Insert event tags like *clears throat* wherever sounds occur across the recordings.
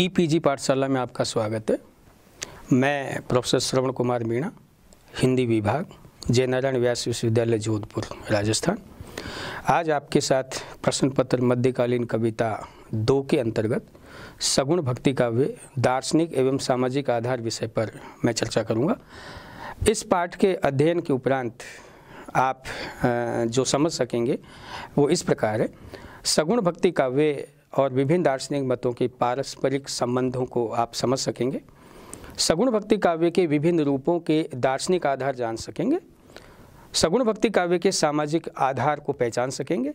e-PG e पाठशाला में आपका स्वागत है मैं प्रोफेसर श्रवण कुमार मीणा हिंदी विभाग जयनारायण व्यास विश्वविद्यालय जोधपुर राजस्थान आज आपके साथ प्रश्न पत्र मध्यकालीन कविता दो के अंतर्गत सगुण भक्ति काव्य दार्शनिक एवं सामाजिक आधार विषय पर मैं चर्चा करूंगा इस पाठ के अध्ययन के उपरांत आप जो समझ सकेंगे वो इस प्रकार है सगुण भक्ति काव्य और विभिन्न दार्शनिक मतों के पारस्परिक संबंधों को आप समझ सकेंगे सगुण भक्ति काव्य के विभिन्न रूपों के दार्शनिक आधार जान सकेंगे सगुण भक्ति काव्य के सामाजिक आधार को पहचान सकेंगे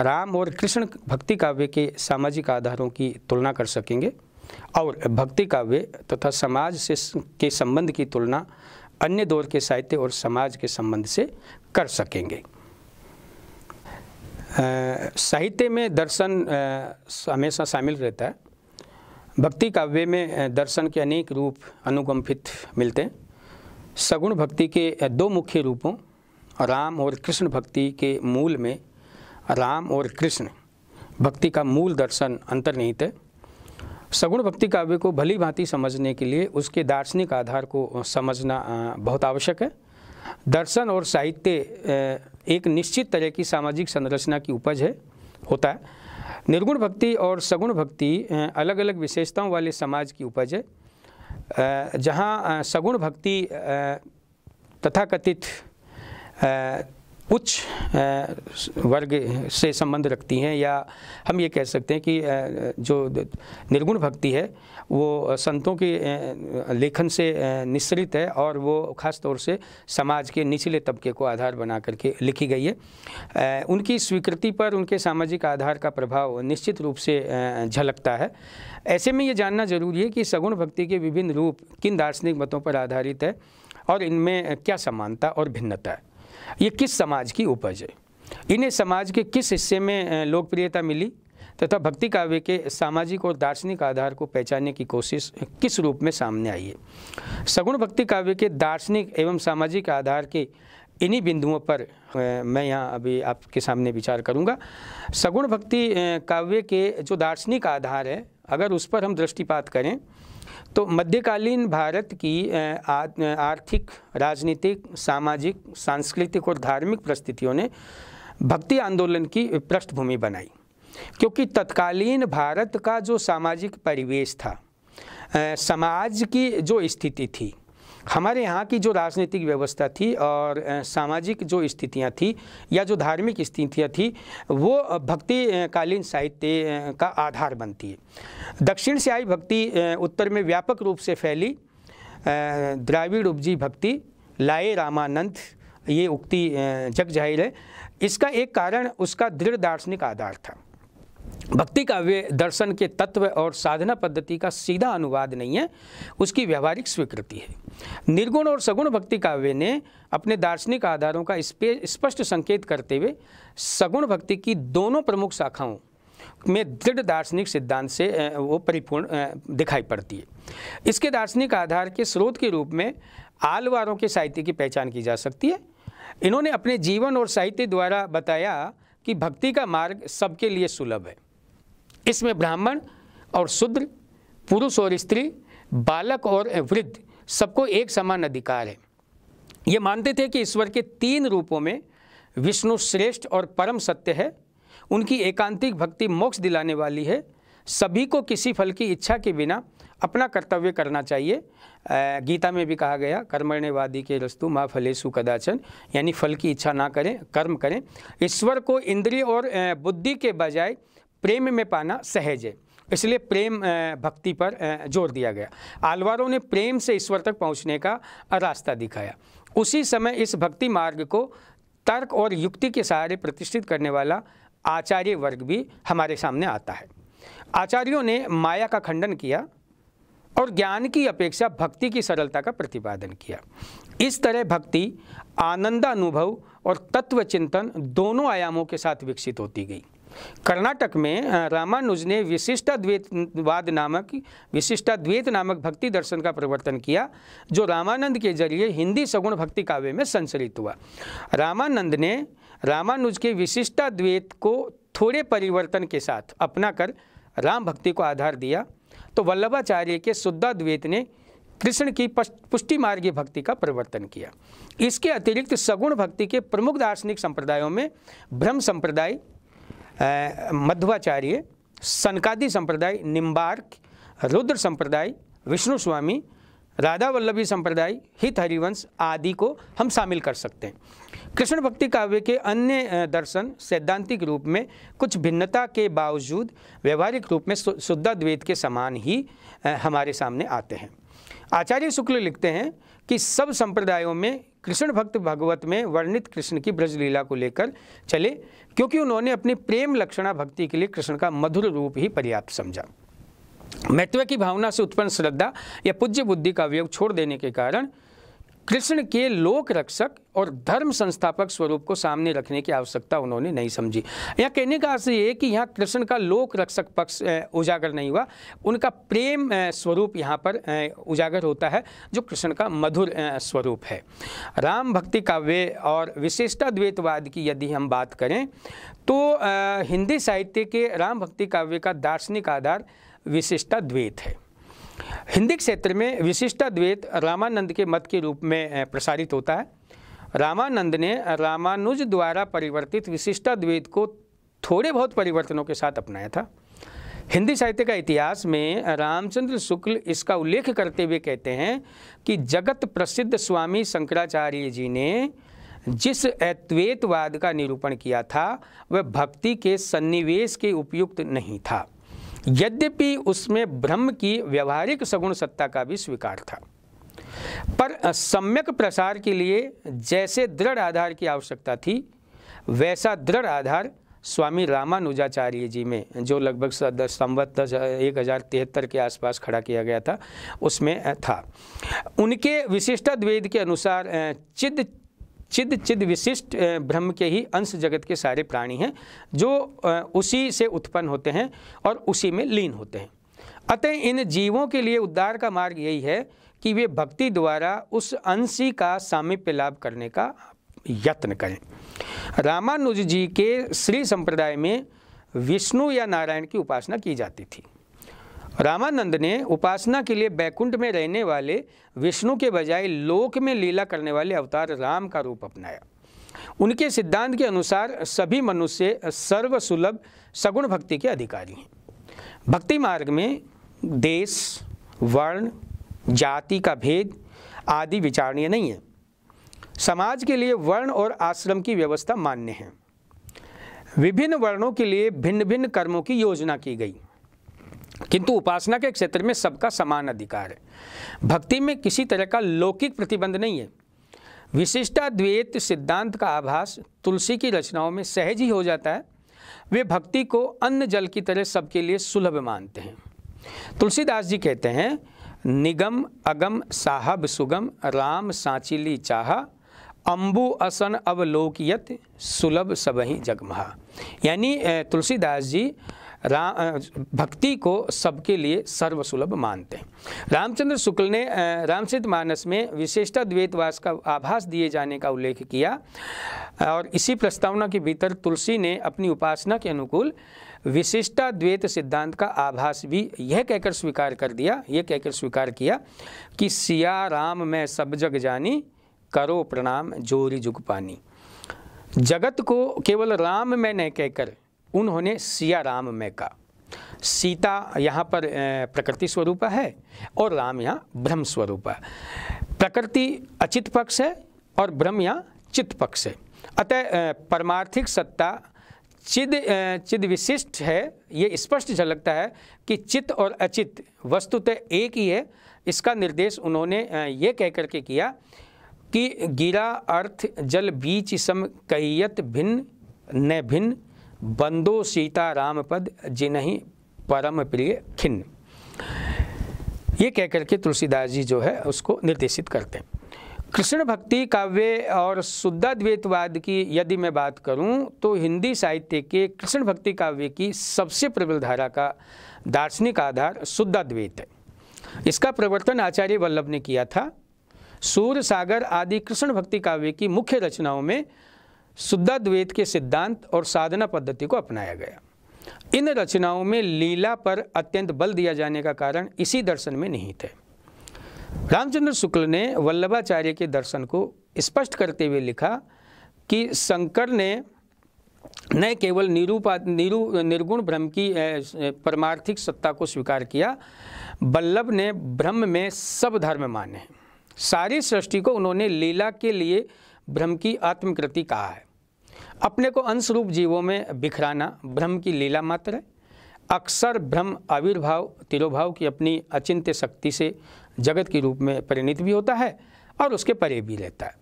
राम और कृष्ण भक्ति काव्य के सामाजिक आधारों की तुलना कर सकेंगे और भक्ति काव्य तथा समाज से के संबंध की तुलना अन्य दौर के साहित्य और समाज के संबंध से कर सकेंगे साहित्य में दर्शन हमेशा शामिल रहता है भक्ति काव्य में दर्शन के अनेक रूप अनुगम्फित मिलते हैं सगुण भक्ति के दो मुख्य रूपों राम और कृष्ण भक्ति के मूल में राम और कृष्ण भक्ति का मूल दर्शन अंतर्निहित है सगुण भक्ति काव्य को भली भांति समझने के लिए उसके दार्शनिक आधार को समझना बहुत आवश्यक है दर्शन और साहित्य एक निश्चित तरह की सामाजिक संरचना की उपज है होता है निर्गुण भक्ति और सगुण भक्ति अलग अलग विशेषताओं वाले समाज की उपज है जहाँ सगुण भक्ति तथाकथित उच्च वर्ग से संबंध रखती हैं या हम ये कह सकते हैं कि जो निर्गुण भक्ति है वो संतों के लेखन से निश्रित है और वो ख़ास तौर से समाज के निचले तबके को आधार बना करके लिखी गई है उनकी स्वीकृति पर उनके सामाजिक आधार का प्रभाव निश्चित रूप से झलकता है ऐसे में ये जानना जरूरी है कि सगुण भक्ति के विभिन्न रूप किन दार्शनिक मतों पर आधारित है और इनमें क्या समानता और भिन्नता है ये किस समाज की उपज है इन्हें समाज के किस हिस्से में लोकप्रियता मिली तथा भक्ति काव्य के सामाजिक और दार्शनिक आधार को पहचानने की कोशिश किस रूप में सामने आई है सगुण भक्ति काव्य के दार्शनिक एवं सामाजिक आधार के इन्हीं बिंदुओं पर मैं यहाँ अभी आपके सामने विचार करूँगा सगुण भक्ति काव्य के जो दार्शनिक आधार है अगर उस पर हम दृष्टिपात करें तो मध्यकालीन भारत की आर्थिक राजनीतिक सामाजिक सांस्कृतिक और धार्मिक परिस्थितियों ने भक्ति आंदोलन की पृष्ठभूमि बनाई क्योंकि तत्कालीन भारत का जो सामाजिक परिवेश था समाज की जो स्थिति थी हमारे यहाँ की जो राजनीतिक व्यवस्था थी और सामाजिक जो स्थितियाँ थी या जो धार्मिक स्थितियाँ थी वो भक्ति कालीन साहित्य का आधार बनती है दक्षिण से आई भक्ति उत्तर में व्यापक रूप से फैली द्राविड़ उपजी भक्ति लाए रामानंद ये उक्ति जग जाहिर है इसका एक कारण उसका दृढ़ दार्शनिक आधार था भक्ति काव्य दर्शन के तत्व और साधना पद्धति का सीधा अनुवाद नहीं है उसकी व्यवहारिक स्वीकृति है निर्गुण और सगुण भक्ति काव्य ने अपने दार्शनिक आधारों का स्पष्ट संकेत करते हुए सगुण भक्ति की दोनों प्रमुख शाखाओं में दृढ़ दार्शनिक सिद्धांत से वो परिपूर्ण दिखाई पड़ती है इसके दार्शनिक आधार के स्रोत के रूप में आलवारों के साहित्य की पहचान की जा सकती है इन्होंने अपने जीवन और साहित्य द्वारा बताया कि भक्ति का मार्ग सबके लिए सुलभ है इसमें ब्राह्मण और शूद्र पुरुष और स्त्री बालक और वृद्ध सबको एक समान अधिकार है ये मानते थे कि ईश्वर के तीन रूपों में विष्णु श्रेष्ठ और परम सत्य है उनकी एकांतिक भक्ति मोक्ष दिलाने वाली है सभी को किसी फल की इच्छा के बिना अपना कर्तव्य करना चाहिए गीता में भी कहा गया कर्मण्यवादी के रस्तु माँ फलेसु कदाचन यानी फल की इच्छा ना करें कर्म करें ईश्वर को इंद्रिय और बुद्धि के बजाय प्रेम में पाना सहज है इसलिए प्रेम भक्ति पर जोर दिया गया आलवारों ने प्रेम से ईश्वर तक पहुंचने का रास्ता दिखाया उसी समय इस भक्ति मार्ग को तर्क और युक्ति के सहारे प्रतिष्ठित करने वाला आचार्य वर्ग भी हमारे सामने आता है आचार्यों ने माया का खंडन किया और ज्ञान की अपेक्षा भक्ति की सरलता का प्रतिपादन किया इस तरह भक्ति आनंदानुभव और तत्व चिंतन दोनों आयामों के साथ विकसित होती गई कर्नाटक में रामानुज ने विशिष्टाद्वैतवाद नामक विशिष्टाद्वैत नामक भक्ति दर्शन का प्रवर्तन किया जो रामानंद के जरिए हिंदी सगुण भक्ति काव्य में संचलित हुआ रामानंद ने रामानुज के विशिष्टाद्वैत को थोड़े परिवर्तन के साथ अपनाकर राम भक्ति को आधार दिया तो वल्लभाचार्य के शुद्धा द्वेत ने कृष्ण की पुष्टि मार्गी भक्ति का परिवर्तन किया इसके अतिरिक्त सगुण भक्ति के प्रमुख दार्शनिक संप्रदायों में ब्रह्म संप्रदाय मध्वाचार्य सनकादि संप्रदाय निम्बार्क रुद्र संप्रदाय विष्णु स्वामी राधा वल्लभी संप्रदाय हित हरिवंश आदि को हम शामिल कर सकते हैं कृष्ण भक्ति काव्य के अन्य दर्शन सैद्धांतिक रूप में कुछ भिन्नता के बावजूद व्यवहारिक रूप में शुद्धा के समान ही हमारे सामने आते हैं आचार्य शुक्ल लिखते हैं कि सब संप्रदायों में कृष्ण भक्त भगवत में वर्णित कृष्ण की ब्रजलीला को लेकर चले क्योंकि उन्होंने अपनी प्रेम लक्षणा भक्ति के लिए कृष्ण का मधुर रूप ही पर्याप्त समझा महत्व की भावना से उत्पन्न श्रद्धा या पूज्य बुद्धि का अवयोग छोड़ देने के कारण कृष्ण के लोक रक्षक और धर्म संस्थापक स्वरूप को सामने रखने की आवश्यकता उन्होंने नहीं समझी यहाँ कहने का अर्थ ये है कि यहाँ कृष्ण का लोक रक्षक पक्ष उजागर नहीं हुआ उनका प्रेम स्वरूप यहाँ पर उजागर होता है जो कृष्ण का मधुर स्वरूप है राम भक्ति काव्य और विशेषता द्वैतवाद की यदि हम बात करें तो हिंदी साहित्य के राम भक्ति काव्य का दार्शनिक आधार विशेषता द्वैत है हिंदी क्षेत्र में विशिष्टा द्वैत रामानंद के मत के रूप में प्रसारित होता है रामानंद ने रामानुज द्वारा परिवर्तित विशिष्टा द्वैत को थोड़े बहुत परिवर्तनों के साथ अपनाया था हिंदी साहित्य का इतिहास में रामचंद्र शुक्ल इसका उल्लेख करते हुए कहते हैं कि जगत प्रसिद्ध स्वामी शंकराचार्य जी ने जिस अद्वैतवाद का निरूपण किया था वह भक्ति के सन्निवेश के उपयुक्त नहीं था यद्यपि उसमें ब्रह्म की व्यवहारिक सगुण सत्ता का भी स्वीकार था पर सम्यक प्रसार के लिए जैसे दृढ़ आधार की आवश्यकता थी वैसा दृढ़ आधार स्वामी रामानुजाचार्य जी में जो लगभग दस संवत दस एक हज़ार तिहत्तर के आसपास खड़ा किया गया था उसमें था उनके द्वेद के अनुसार चिद चिद चिद विशिष्ट ब्रह्म के ही अंश जगत के सारे प्राणी हैं जो उसी से उत्पन्न होते हैं और उसी में लीन होते हैं अतः इन जीवों के लिए उद्धार का मार्ग यही है कि वे भक्ति द्वारा उस अंशी का सामिप्य लाभ करने का यत्न करें रामानुज जी के श्री संप्रदाय में विष्णु या नारायण की उपासना की जाती थी रामानंद ने उपासना के लिए बैकुंठ में रहने वाले विष्णु के बजाय लोक में लीला करने वाले अवतार राम का रूप अपनाया उनके सिद्धांत के अनुसार सभी मनुष्य सर्वसुलभ सगुण भक्ति के अधिकारी हैं भक्ति मार्ग में देश वर्ण जाति का भेद आदि विचारणीय नहीं है समाज के लिए वर्ण और आश्रम की व्यवस्था मान्य है विभिन्न वर्णों के लिए भिन्न भिन्न कर्मों की योजना की गई किंतु उपासना के क्षेत्र में सबका समान अधिकार है भक्ति में किसी तरह का लौकिक प्रतिबंध नहीं है विशिष्टाद्वैत सिद्धांत का आभास तुलसी की रचनाओं में सहज ही हो जाता है वे भक्ति को अन्न जल की तरह सबके लिए सुलभ मानते हैं तुलसीदास जी कहते हैं निगम अगम साहब सुगम राम सांचिली चाह अम्बु असन अवलोकियत सुलभ सबही जगमहा यानी तुलसीदास जी भक्ति को सबके लिए सर्वसुलभ मानते हैं रामचंद्र शुक्ल ने रामचित मानस में विशेषता द्वैतवास का आभास दिए जाने का उल्लेख किया और इसी प्रस्तावना के भीतर तुलसी ने अपनी उपासना के अनुकूल विशिष्टा द्वैत सिद्धांत का आभास भी यह कहकर स्वीकार कर दिया यह कहकर स्वीकार किया कि सिया राम मैं सब जग जानी करो प्रणाम जोरी जुग पानी जगत को केवल राम में न कहकर उन्होंने सिया राम में कहा सीता यहाँ पर प्रकृति स्वरूप है और राम यहाँ ब्रह्म स्वरूप है प्रकृति अचित पक्ष है और ब्रह्म यहाँ चित पक्ष है अतः परमार्थिक सत्ता चिद चिद विशिष्ट है ये स्पष्ट झलकता है कि चित्त और अचित वस्तुतः एक ही है इसका निर्देश उन्होंने ये कह करके किया कि गिरा अर्थ जल बीच सम कहियत भिन्न न भिन्न बंदो सीता राम पद जिन्हीं परम प्रिय खिन्न ये कह करके तुलसीदास जी जो है उसको निर्देशित करते हैं कृष्ण भक्ति काव्य और शुद्धाद्वैतवाद की यदि मैं बात करूं तो हिंदी साहित्य के कृष्ण भक्ति काव्य की सबसे प्रबल धारा का दार्शनिक आधार शुद्धाद्वैत है इसका प्रवर्तन आचार्य वल्लभ ने किया था सूर्य सागर आदि कृष्ण भक्ति काव्य की मुख्य रचनाओं में शुद्धाद्वैत के सिद्धांत और साधना पद्धति को अपनाया गया इन रचनाओं में लीला पर अत्यंत बल दिया जाने का कारण इसी दर्शन में निहित है रामचंद्र शुक्ल ने वल्लभाचार्य के दर्शन को स्पष्ट करते हुए लिखा कि शंकर ने न केवल निरूपा निरु निर्गुण ब्रह्म की परमार्थिक सत्ता को स्वीकार किया बल्लभ ने ब्रह्म में सब धर्म माने सारी सृष्टि को उन्होंने लीला के लिए ब्रह्म की आत्मकृति कहा है अपने को अंश रूप जीवों में बिखराना ब्रह्म की लीला मात्र है अक्सर ब्रह्म आविर्भाव तिरुभाव की अपनी अचिंत्य शक्ति से जगत के रूप में परिणित भी होता है और उसके परे भी रहता है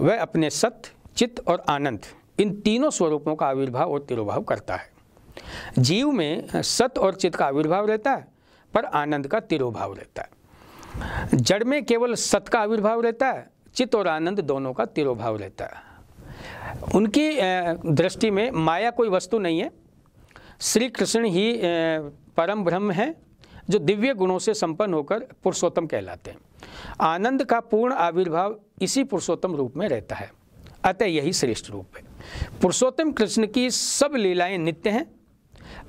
वह अपने सत्य चित्त और आनंद इन तीनों स्वरूपों का आविर्भाव और तिरुभाव करता है जीव में सत और चित्त का आविर्भाव रहता है पर आनंद का तिरुभाव रहता है जड़ में केवल सत का आविर्भाव रहता है चित्त और आनंद दोनों का तिरोभाव रहता है उनकी दृष्टि में माया कोई वस्तु नहीं है श्री कृष्ण ही परम ब्रह्म है जो दिव्य गुणों से संपन्न होकर पुरुषोत्तम कहलाते हैं आनंद का पूर्ण आविर्भाव इसी पुरुषोत्तम रूप में रहता है अतः यही श्रेष्ठ रूप है पुरुषोत्तम कृष्ण की सब लीलाएं नित्य हैं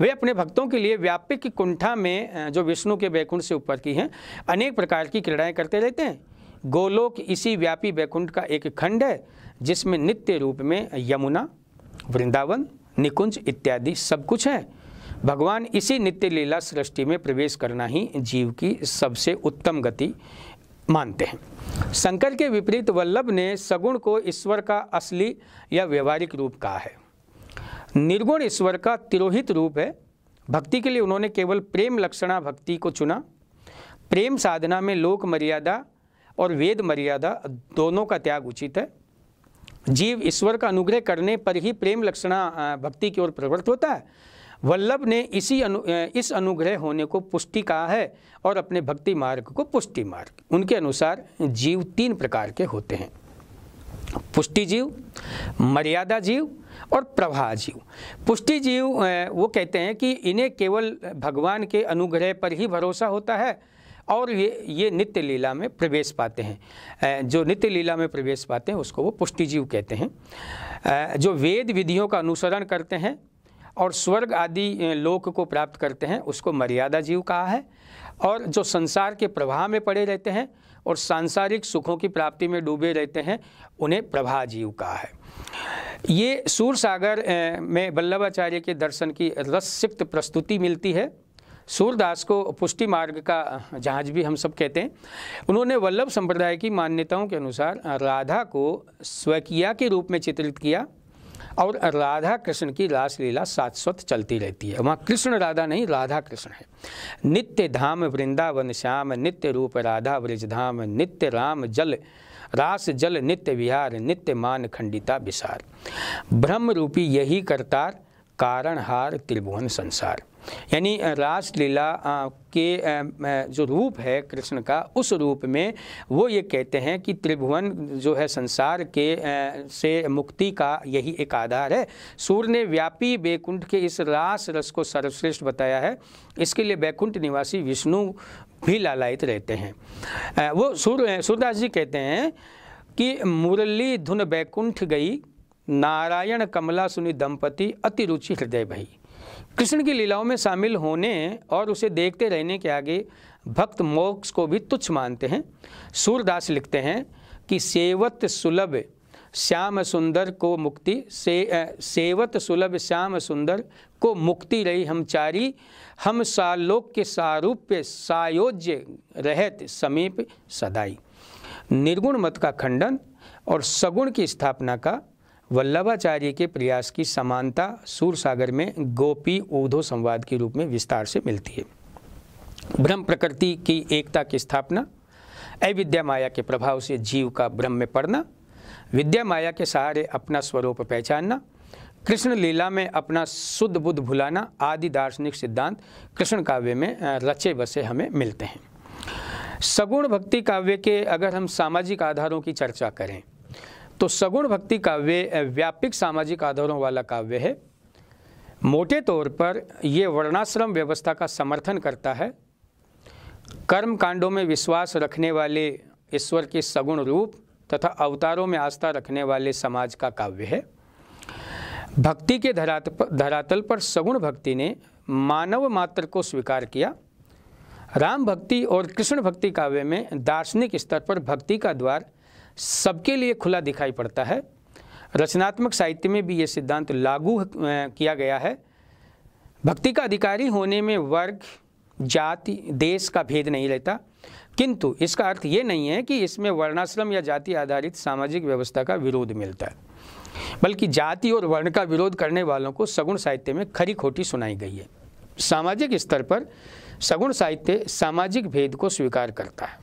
वे अपने भक्तों के लिए व्यापक कुंठा में जो विष्णु के बैकुंठ से ऊपर की हैं अनेक प्रकार की क्रीड़ाएँ करते रहते हैं गोलोक इसी व्यापी वैकुंठ का एक खंड है जिसमें नित्य रूप में यमुना वृंदावन निकुंज इत्यादि सब कुछ है भगवान इसी नित्य लीला सृष्टि में प्रवेश करना ही जीव की सबसे उत्तम गति मानते हैं शंकर के विपरीत वल्लभ ने सगुण को ईश्वर का असली या व्यवहारिक रूप कहा है निर्गुण ईश्वर का तिरोहित रूप है भक्ति के लिए उन्होंने केवल प्रेम लक्षणा भक्ति को चुना प्रेम साधना में लोक मर्यादा और वेद मर्यादा दोनों का त्याग उचित है जीव ईश्वर का अनुग्रह करने पर ही प्रेम लक्षणा भक्ति की ओर प्रवृत्त होता है वल्लभ ने इसी अनु इस अनुग्रह होने को पुष्टि कहा है और अपने भक्ति मार्ग को पुष्टि मार्ग उनके अनुसार जीव तीन प्रकार के होते हैं पुष्टि जीव मर्यादा जीव और प्रभा जीव पुष्टि जीव वो कहते हैं कि इन्हें केवल भगवान के अनुग्रह पर ही भरोसा होता है और ये ये नित्य लीला में प्रवेश पाते हैं जो नित्य लीला में प्रवेश पाते हैं उसको वो पुष्टिजीव कहते हैं जो वेद विधियों का अनुसरण करते हैं और स्वर्ग आदि लोक को प्राप्त करते हैं उसको मर्यादा जीव कहा है और जो संसार के प्रवाह में पड़े रहते हैं और सांसारिक सुखों की प्राप्ति में डूबे रहते हैं उन्हें प्रभा जीव कहा है ये सूर सागर में वल्लभाचार्य के दर्शन की रससिक्त प्रस्तुति मिलती है सूरदास को पुष्टि मार्ग का जहाज भी हम सब कहते हैं उन्होंने वल्लभ संप्रदाय की मान्यताओं के अनुसार राधा को स्वकीय के रूप में चित्रित किया और राधा कृष्ण की रासलीला शाश्वत चलती रहती है वहाँ कृष्ण राधा नहीं राधा कृष्ण है नित्य धाम वृंदावन श्याम नित्य रूप राधा ब्रज धाम नित्य राम जल रास जल नित्य विहार नित्य मान खंडिता विसार ब्रह्म रूपी यही करतार कारण हार त्रिभुवन संसार यानी रासलीला के जो रूप है कृष्ण का उस रूप में वो ये कहते हैं कि त्रिभुवन जो है संसार के से मुक्ति का यही एक आधार है सूर्य ने व्यापी बैकुंठ के इस रास रस को सर्वश्रेष्ठ बताया है इसके लिए बैकुंठ निवासी विष्णु भी लालायित रहते हैं वो सूर्य सूर्यदास जी कहते हैं कि मुरली धुन बैकुंठ गई नारायण कमला सुनी दंपति अति रुचि हृदय भई कृष्ण की लीलाओं में शामिल होने और उसे देखते रहने के आगे भक्त मोक्ष को भी तुच्छ मानते हैं सूरदास लिखते हैं कि सेवत सुलभ श्याम सुंदर को मुक्ति से आ, सेवत सुलभ श्याम सुंदर को मुक्ति रही हमचारी हम सालोक के सारूप्य सायोज्य रहत समीप सदाई निर्गुण मत का खंडन और सगुण की स्थापना का वल्लभाचार्य के प्रयास की समानता सूरसागर में गोपी ऊधो संवाद के रूप में विस्तार से मिलती है ब्रह्म प्रकृति की एकता की स्थापना अविद्या माया के प्रभाव से जीव का ब्रह्म में पड़ना विद्या माया के सहारे अपना स्वरूप पहचानना कृष्ण लीला में अपना शुद्ध बुद्ध भुलाना आदि दार्शनिक सिद्धांत कृष्ण काव्य में रचे बसे हमें मिलते हैं सगुण भक्ति काव्य के अगर हम सामाजिक आधारों की चर्चा करें तो सगुण भक्ति काव्य व्यापक सामाजिक आधारों वाला काव्य है मोटे तौर पर यह वर्णाश्रम व्यवस्था का समर्थन करता है कर्म कांडों में विश्वास रखने वाले ईश्वर के सगुण रूप तथा अवतारों में आस्था रखने वाले समाज का काव्य है भक्ति के धरात धरातल पर सगुण भक्ति ने मानव मात्र को स्वीकार किया राम भक्ति और कृष्ण भक्ति काव्य में दार्शनिक स्तर पर भक्ति का द्वार सबके लिए खुला दिखाई पड़ता है रचनात्मक साहित्य में भी ये सिद्धांत लागू किया गया है भक्ति का अधिकारी होने में वर्ग जाति देश का भेद नहीं रहता किंतु इसका अर्थ ये नहीं है कि इसमें वर्णाश्रम या जाति आधारित सामाजिक व्यवस्था का विरोध मिलता है बल्कि जाति और वर्ण का विरोध करने वालों को सगुण साहित्य में खरी खोटी सुनाई गई है सामाजिक स्तर पर सगुण साहित्य सामाजिक भेद को स्वीकार करता है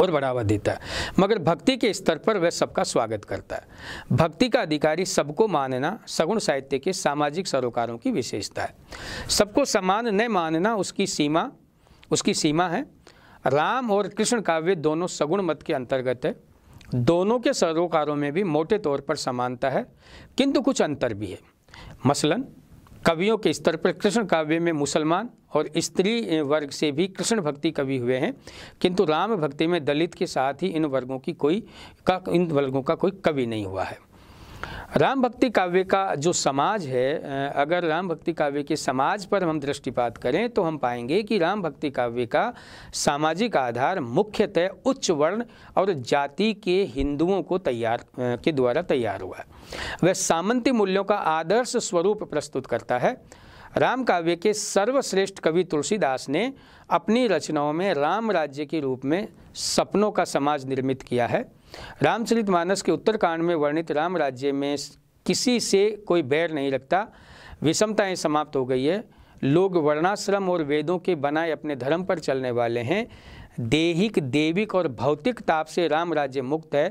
और बढ़ावा देता है मगर भक्ति के स्तर पर वह सबका स्वागत करता है भक्ति का अधिकारी सबको मानना सगुण साहित्य के सामाजिक सरोकारों की विशेषता है सबको समान न मानना उसकी सीमा उसकी सीमा है राम और कृष्ण काव्य दोनों सगुण मत के अंतर्गत है दोनों के सरोकारों में भी मोटे तौर पर समानता है किंतु कुछ अंतर भी है मसलन कवियों के स्तर पर कृष्ण काव्य में मुसलमान और स्त्री वर्ग से भी कृष्ण भक्ति कवि हुए हैं किंतु राम भक्ति में दलित के साथ ही इन वर्गों की कोई का इन वर्गों का कोई कवि नहीं हुआ है राम भक्ति काव्य का जो समाज है अगर राम भक्ति काव्य के समाज पर हम दृष्टिपात करें तो हम पाएंगे कि राम भक्ति काव्य का सामाजिक आधार मुख्यतः उच्च वर्ण और जाति के हिंदुओं को तैयार के द्वारा तैयार हुआ है वह सामंती मूल्यों का आदर्श स्वरूप प्रस्तुत करता है राम काव्य के सर्वश्रेष्ठ कवि तुलसीदास ने अपनी रचनाओं में राम राज्य के रूप में सपनों का समाज निर्मित किया है रामचरितमानस के उत्तरकांड में वर्णित राम राज्य में किसी से कोई बैर नहीं रखता विषमताएं समाप्त हो गई है लोग वर्णाश्रम और वेदों के बनाए अपने धर्म पर चलने वाले हैं देहिक देविक और भौतिक ताप से राम राज्य मुक्त है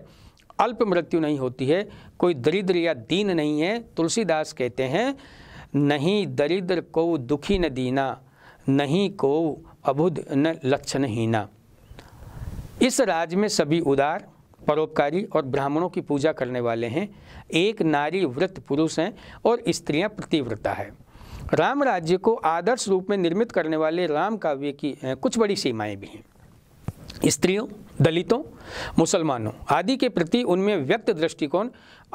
अल्प मृत्यु नहीं होती है कोई दरिद्र या दीन नहीं है तुलसीदास कहते हैं नहीं दरिद्र को दुखी न दीना नहीं को अबुध न लक्षणहीना इस राज्य में सभी उदार परोपकारी और ब्राह्मणों की पूजा करने वाले हैं एक नारी व्रत पुरुष हैं और स्त्रियां प्रतिव्रता है राम राज्य को आदर्श रूप में निर्मित करने वाले राम काव्य की कुछ बड़ी सीमाएं भी हैं स्त्रियों दलितों मुसलमानों आदि के प्रति उनमें व्यक्त दृष्टिकोण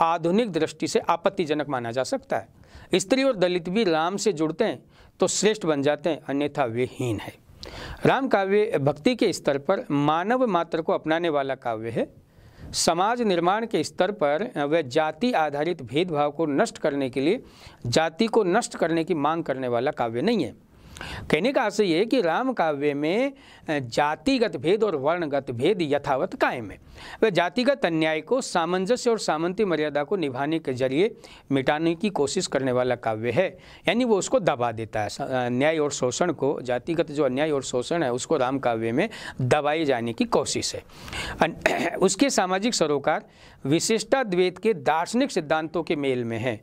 आधुनिक दृष्टि से आपत्तिजनक माना जा सकता है स्त्री और दलित भी राम से जुड़ते हैं तो श्रेष्ठ बन जाते हैं अन्यथा वे हीन है राम काव्य भक्ति के स्तर पर मानव मात्र को अपनाने वाला काव्य है समाज निर्माण के स्तर पर वह जाति आधारित भेदभाव को नष्ट करने के लिए जाति को नष्ट करने की मांग करने वाला काव्य नहीं है कहने का आशय ये कि राम काव्य में जातिगत भेद और वर्णगत भेद यथावत कायम है वह जातिगत अन्याय को सामंजस्य और सामंती मर्यादा को निभाने के जरिए मिटाने की कोशिश करने वाला काव्य है यानी वो उसको दबा देता है न्याय और शोषण को जातिगत जो अन्याय और शोषण है उसको राम काव्य में दबाए जाने की कोशिश है *clears throat* उसके सामाजिक सरोकार विशिष्टाद्वैत के दार्शनिक सिद्धांतों के मेल में है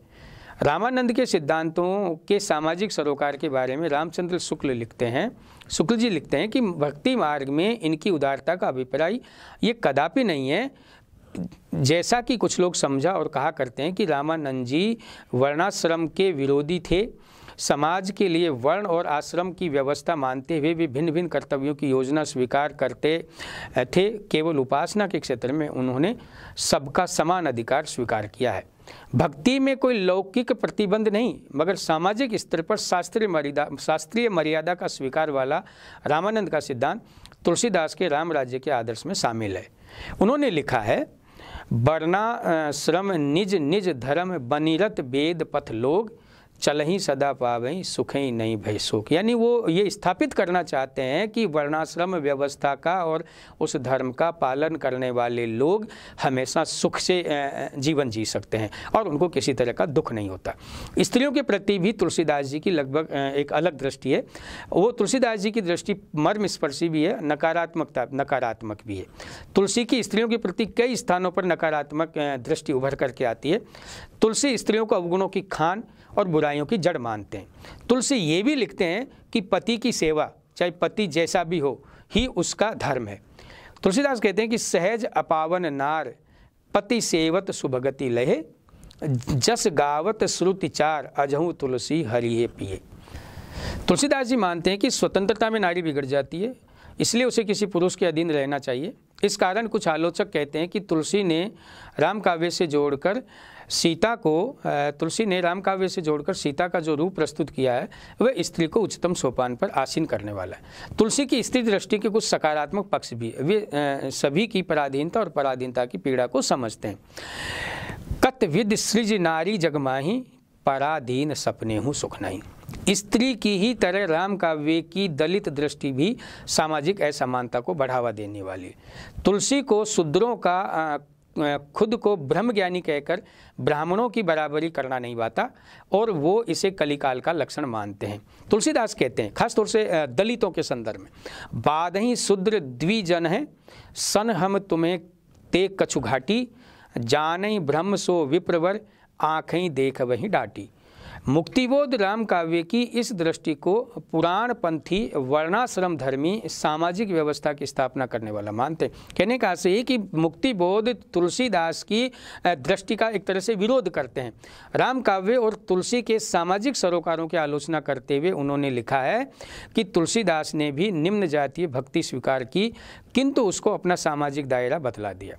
रामानंद के सिद्धांतों के सामाजिक सरोकार के बारे में रामचंद्र शुक्ल लिखते हैं शुक्ल जी लिखते हैं कि भक्ति मार्ग में इनकी उदारता का अभिप्राय ये कदापि नहीं है जैसा कि कुछ लोग समझा और कहा करते हैं कि रामानंद जी वर्णाश्रम के विरोधी थे समाज के लिए वर्ण और आश्रम की व्यवस्था मानते हुए भी भिन्न भिन्न कर्तव्यों की योजना स्वीकार करते थे केवल उपासना के क्षेत्र में उन्होंने सबका समान अधिकार स्वीकार किया है भक्ति में कोई लौकिक प्रतिबंध नहीं मगर सामाजिक स्तर पर शास्त्रीय मर्यादा शास्त्रीय मर्यादा का स्वीकार वाला रामानंद का सिद्धांत तुलसीदास के राम राज्य के आदर्श में शामिल है उन्होंने लिखा है वर्णा श्रम निज निज धर्म बनीरत वेद पथ लोग चल ही सदा पावई सुख ही नहीं भय सुख यानी वो ये स्थापित करना चाहते हैं कि वर्णाश्रम व्यवस्था का और उस धर्म का पालन करने वाले लोग हमेशा सुख से जीवन जी सकते हैं और उनको किसी तरह का दुख नहीं होता स्त्रियों के प्रति भी तुलसीदास जी की लगभग एक अलग दृष्टि है वो तुलसीदास जी की दृष्टि मर्म स्पर्शी भी है नकारात्मकता नकारात्मक भी है तुलसी की स्त्रियों के प्रति कई स्थानों पर नकारात्मक दृष्टि उभर करके आती है तुलसी स्त्रियों को अवगुणों की खान और बुराइयों की जड़ मानते हैं तुलसी ये भी लिखते हैं कि पति की सेवा चाहे पति जैसा भी हो ही उसका धर्म है तुलसीदास कहते हैं कि सहज अपावन नार पति सेवत सुभगति लहे जस गावत श्रुतिचार अजहू तुलसी हरिये पिए तुलसीदास जी मानते हैं कि स्वतंत्रता में नारी बिगड़ जाती है इसलिए उसे किसी पुरुष के अधीन रहना चाहिए इस कारण कुछ आलोचक कहते हैं कि तुलसी ने राम काव्य से जोड़कर सीता को तुलसी ने राम काव्य से जोड़कर सीता का जो रूप प्रस्तुत किया है वह स्त्री को उच्चतम सोपान पर आसीन करने वाला है तुलसी की स्त्री दृष्टि के कुछ सकारात्मक पक्ष भी वे सभी की पराधीनता और पराधीनता की पीड़ा को समझते हैं कतविद सृज नारी जगमाही पराधीन सपने हूँ सुखनाई स्त्री की ही तरह राम काव्य की दलित दृष्टि भी सामाजिक असमानता को बढ़ावा देने वाली तुलसी को शूद्रों का खुद को ब्रह्म ज्ञानी कहकर ब्राह्मणों की बराबरी करना नहीं पाता और वो इसे कलिकाल का लक्षण मानते हैं तुलसीदास कहते हैं खासतौर से दलितों के संदर्भ में बाद ही शूद्र द्विजन है सन हम तुम्हें ते कछु घाटी जान ब्रह्म सो विप्रवर आँखें देख वहीं डाटी मुक्तिबोध राम काव्य की इस दृष्टि को पुराण पंथी वर्णाश्रम धर्मी सामाजिक व्यवस्था की स्थापना करने वाला मानते कहने का आशय कि मुक्तिबोध तुलसीदास की दृष्टि का एक तरह से विरोध करते हैं राम काव्य और तुलसी के सामाजिक सरोकारों की आलोचना करते हुए उन्होंने लिखा है कि तुलसीदास ने भी निम्न जातीय भक्ति स्वीकार की किंतु उसको अपना सामाजिक दायरा बतला दिया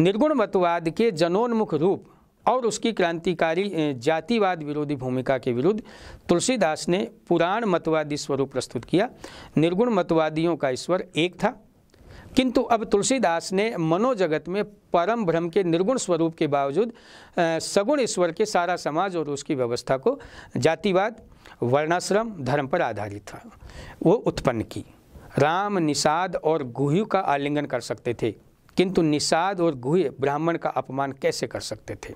निर्गुण मतवाद के जनोन्मुख रूप और उसकी क्रांतिकारी जातिवाद विरोधी भूमिका के विरुद्ध तुलसीदास ने पुराण मतवादी स्वरूप प्रस्तुत किया निर्गुण मतवादियों का ईश्वर एक था किंतु अब तुलसीदास ने मनोजगत में परम भ्रम के निर्गुण स्वरूप के बावजूद सगुण ईश्वर के सारा समाज और उसकी व्यवस्था को जातिवाद वर्णाश्रम धर्म पर आधारित था वो उत्पन्न की राम निषाद और गुह्यू का आलिंगन कर सकते थे किंतु निषाद और गुहे ब्राह्मण का अपमान कैसे कर सकते थे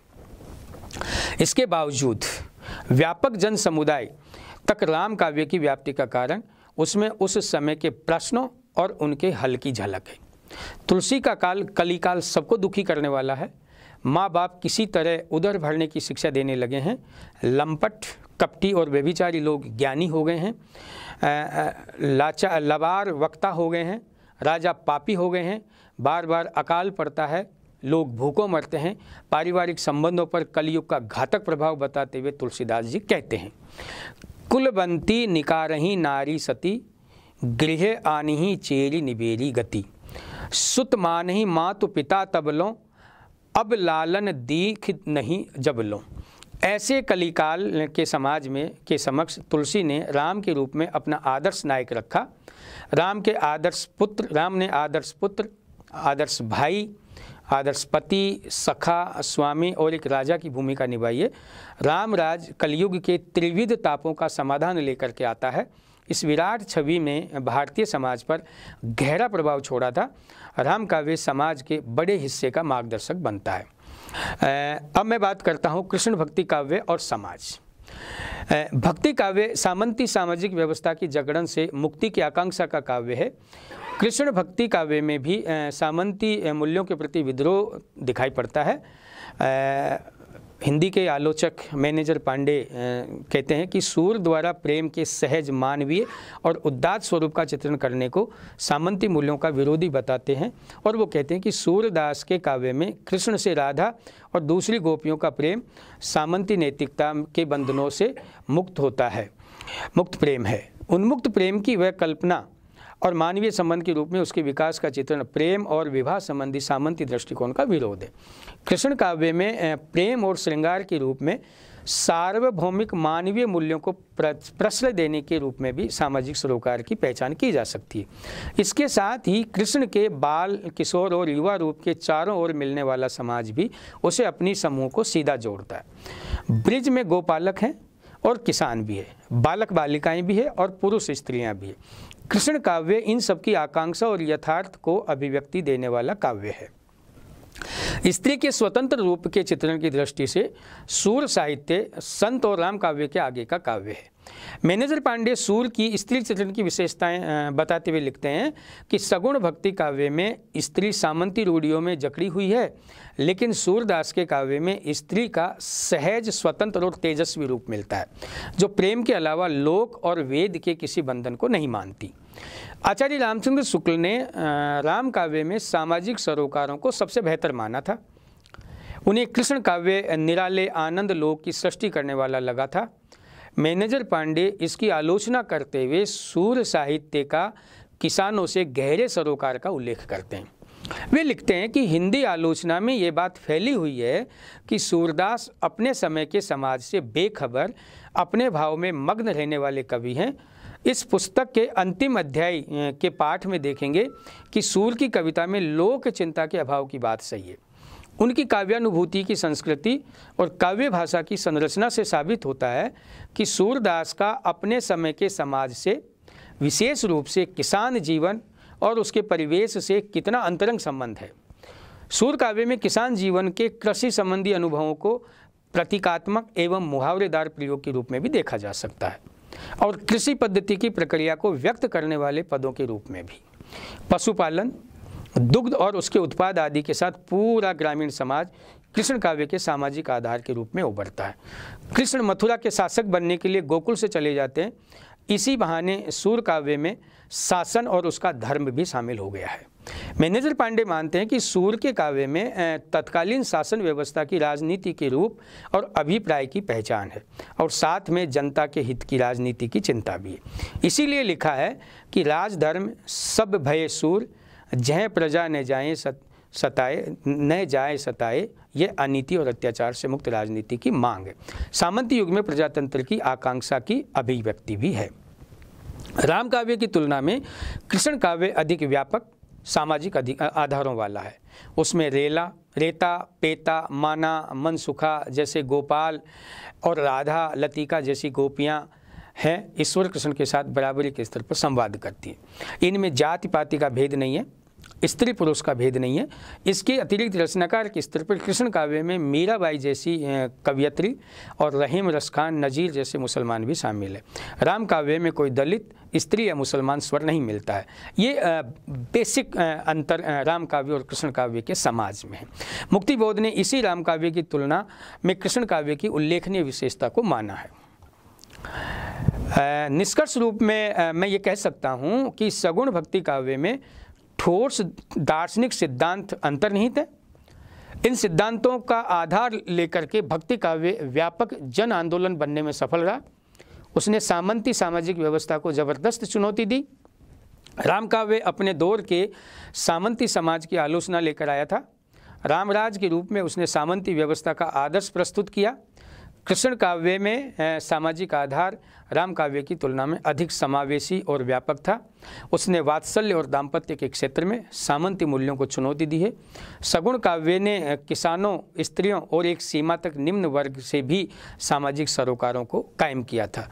इसके बावजूद व्यापक जन समुदाय तक राम काव्य की व्याप्ति का कारण उसमें उस समय के प्रश्नों और उनके हल की झलक है तुलसी का काल कलिकाल सबको दुखी करने वाला है माँ बाप किसी तरह उधर भरने की शिक्षा देने लगे हैं लंपट कपटी और व्यभिचारी लोग ज्ञानी हो गए हैं लाचा लबार वक्ता हो गए हैं राजा पापी हो गए हैं बार बार अकाल पड़ता है लोग भूखों मरते हैं पारिवारिक संबंधों पर कलयुग का घातक प्रभाव बताते हुए तुलसीदास जी कहते हैं कुलबंती निकारही नारी सती गृह आनी चेरी निबेरी गति सुत मानही मातु पिता तबलों अब लालन दीख नहीं जबलों ऐसे कलिकाल के समाज में के समक्ष तुलसी ने राम के रूप में अपना आदर्श नायक रखा राम के आदर्श पुत्र राम ने आदर्श पुत्र आदर्श भाई आदर्शपति सखा स्वामी और एक राजा की भूमिका निभाई है रामराज कलयुग के त्रिविध तापों का समाधान लेकर के आता है इस विराट छवि में भारतीय समाज पर गहरा प्रभाव छोड़ा था राम काव्य समाज के बड़े हिस्से का मार्गदर्शक बनता है अब मैं बात करता हूँ कृष्ण भक्ति काव्य और समाज भक्ति काव्य सामंती सामाजिक व्यवस्था की जगड़न से मुक्ति की आकांक्षा का काव्य है कृष्ण भक्ति काव्य में भी सामंती मूल्यों के प्रति विद्रोह दिखाई पड़ता है हिंदी के आलोचक मैनेजर पांडे कहते हैं कि सूर द्वारा प्रेम के सहज मानवीय और उदात स्वरूप का चित्रण करने को सामंती मूल्यों का विरोधी बताते हैं और वो कहते हैं कि सूरदास के काव्य में कृष्ण से राधा और दूसरी गोपियों का प्रेम सामंती नैतिकता के बंधनों से मुक्त होता है मुक्त प्रेम है उन्मुक्त प्रेम की वह कल्पना और मानवीय संबंध के रूप में उसके विकास का चित्रण प्रेम और विवाह संबंधी सामंती दृष्टिकोण का विरोध है कृष्ण काव्य में प्रेम और श्रृंगार के रूप में सार्वभौमिक मानवीय मूल्यों को प्रश्रय देने के रूप में भी सामाजिक सरोकार की पहचान की जा सकती है इसके साथ ही कृष्ण के बाल किशोर और युवा रूप के चारों ओर मिलने वाला समाज भी उसे अपनी समूह को सीधा जोड़ता है ब्रिज में गोपालक हैं और किसान भी है बालक बालिकाएं भी है और पुरुष स्त्रियां भी है कृष्ण काव्य इन सबकी आकांक्षा और यथार्थ को अभिव्यक्ति देने वाला काव्य है स्त्री के स्वतंत्र रूप के चित्रण की दृष्टि से सूर साहित्य संत और राम काव्य के आगे का काव्य है मैनेजर पांडे सूर की स्त्री चित्रण की विशेषताएं बताते हुए लिखते हैं कि सगुण भक्ति काव्य में स्त्री सामंती रूढ़ियों में जकड़ी हुई है लेकिन सूरदास के काव्य में स्त्री का सहज स्वतंत्र और तेजस्वी रूप मिलता है जो प्रेम के अलावा लोक और वेद के किसी बंधन को नहीं मानती आचार्य रामचंद्र शुक्ल ने राम काव्य में सामाजिक सरोकारों को सबसे बेहतर माना था उन्हें कृष्ण काव्य निराले आनंद लोक की सृष्टि करने वाला लगा था मैनेजर पांडे इसकी आलोचना करते हुए सूर्य साहित्य का किसानों से गहरे सरोकार का उल्लेख करते हैं वे लिखते हैं कि हिंदी आलोचना में ये बात फैली हुई है कि सूरदास अपने समय के समाज से बेखबर अपने भाव में मग्न रहने वाले कवि हैं इस पुस्तक के अंतिम अध्याय के पाठ में देखेंगे कि सूल की कविता में लोक चिंता के अभाव की बात सही है उनकी काव्यानुभूति की संस्कृति और काव्य भाषा की संरचना से साबित होता है कि सूरदास का अपने समय के समाज से विशेष रूप से किसान जीवन और उसके परिवेश से कितना अंतरंग संबंध है सूर काव्य में किसान जीवन के कृषि संबंधी अनुभवों को प्रतीकात्मक एवं मुहावरेदार प्रयोग के रूप में भी देखा जा सकता है और कृषि पद्धति की प्रक्रिया को व्यक्त करने वाले पदों के रूप में भी पशुपालन दुग्ध और उसके उत्पाद आदि के साथ पूरा ग्रामीण समाज कृष्ण काव्य के सामाजिक आधार के रूप में उभरता है कृष्ण मथुरा के शासक बनने के लिए गोकुल से चले जाते हैं इसी बहाने सूर काव्य में शासन और उसका धर्म भी शामिल हो गया है मैनेजर पांडे मानते हैं कि सूर्य के काव्य में तत्कालीन शासन व्यवस्था की राजनीति के रूप और अभिप्राय की पहचान है और साथ में जनता के हित की राजनीति की चिंता भी है इसीलिए लिखा है कि राजधर्म सब भय सूर जय प्रजा न जाए सत सताए न जाए सताए यह अनिति और अत्याचार से मुक्त राजनीति की मांग है सामंत युग में प्रजातंत्र की आकांक्षा की अभिव्यक्ति भी है राम काव्य की तुलना में कृष्ण काव्य अधिक व्यापक सामाजिक आधारों वाला है उसमें रेला रेता पेता माना मनसुखा जैसे गोपाल और राधा लतिका जैसी गोपियाँ हैं ईश्वर कृष्ण के साथ बराबरी के स्तर पर संवाद करती हैं इनमें जाति पाति का भेद नहीं है स्त्री पुरुष का भेद नहीं है इसके अतिरिक्त रचनाकार के स्तर पर कृष्ण काव्य में मीराबाई जैसी कवियत्री और रहीम रसखान नज़ीर जैसे मुसलमान भी शामिल है राम काव्य में कोई दलित स्त्री या मुसलमान स्वर नहीं मिलता है ये बेसिक अंतर राम काव्य और कृष्ण काव्य के समाज में है मुक्तिबोध ने इसी राम काव्य की तुलना में कृष्ण काव्य की उल्लेखनीय विशेषता को माना है निष्कर्ष रूप में मैं ये कह सकता हूँ कि सगुण भक्ति काव्य में ठोस दार्शनिक सिद्धांत अंतर्निहित है इन सिद्धांतों का आधार लेकर के भक्ति काव्य व्यापक जन आंदोलन बनने में सफल रहा उसने सामंती सामाजिक व्यवस्था को जबरदस्त चुनौती दी राम काव्य अपने दौर के सामंती समाज की आलोचना लेकर आया था रामराज के रूप में उसने सामंती व्यवस्था का आदर्श प्रस्तुत किया कृष्ण काव्य में सामाजिक आधार राम काव्य की तुलना में अधिक समावेशी और व्यापक था उसने वात्सल्य और दाम्पत्य के क्षेत्र में सामंती मूल्यों को चुनौती दी है सगुण काव्य ने किसानों स्त्रियों और एक सीमा तक निम्न वर्ग से भी सामाजिक सरोकारों को कायम किया था